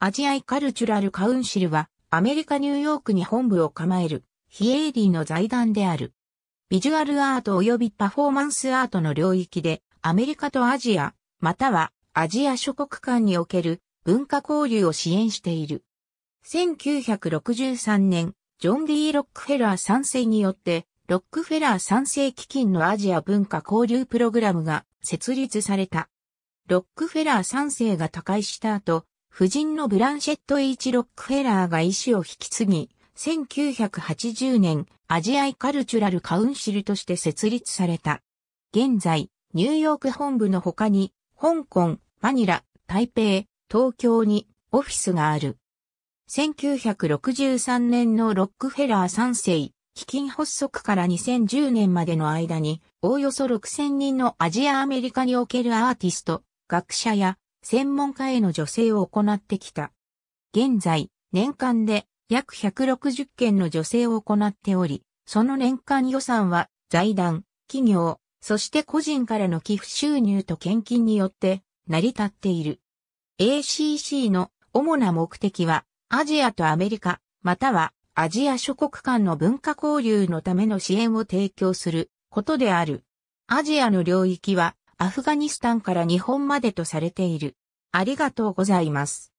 アジアイカルチュラルカウンシルは、アメリカ・ニューヨークに本部を構える、非営利の財団である。ビジュアルアート及びパフォーマンスアートの領域で、アメリカとアジア、またはアジア諸国間における文化交流を支援している。1963年、ジョン・ D・ ロックフェラー3世によって、ロックフェラー3世基金のアジア文化交流プログラムが設立された。ロックフェラー3世が他界した後、夫人のブランシェット・ H・ ロックフェラーが遺志を引き継ぎ、1980年、アジアイカルチュラルカウンシルとして設立された。現在、ニューヨーク本部の他に、香港、マニラ、台北、東京にオフィスがある。1963年のロックフェラー3世、基金発足から2010年までの間に、おおよそ6000人のアジアアメリカにおけるアーティスト、学者や専門家への助成を行ってきた。現在、年間で約160件の助成を行っており、その年間予算は財団、企業、そして個人からの寄付収入と献金によって成り立っている。ACC の主な目的はアジアとアメリカ、またはアジア諸国間の文化交流のための支援を提供することである。アジアの領域はアフガニスタンから日本までとされている。ありがとうございます。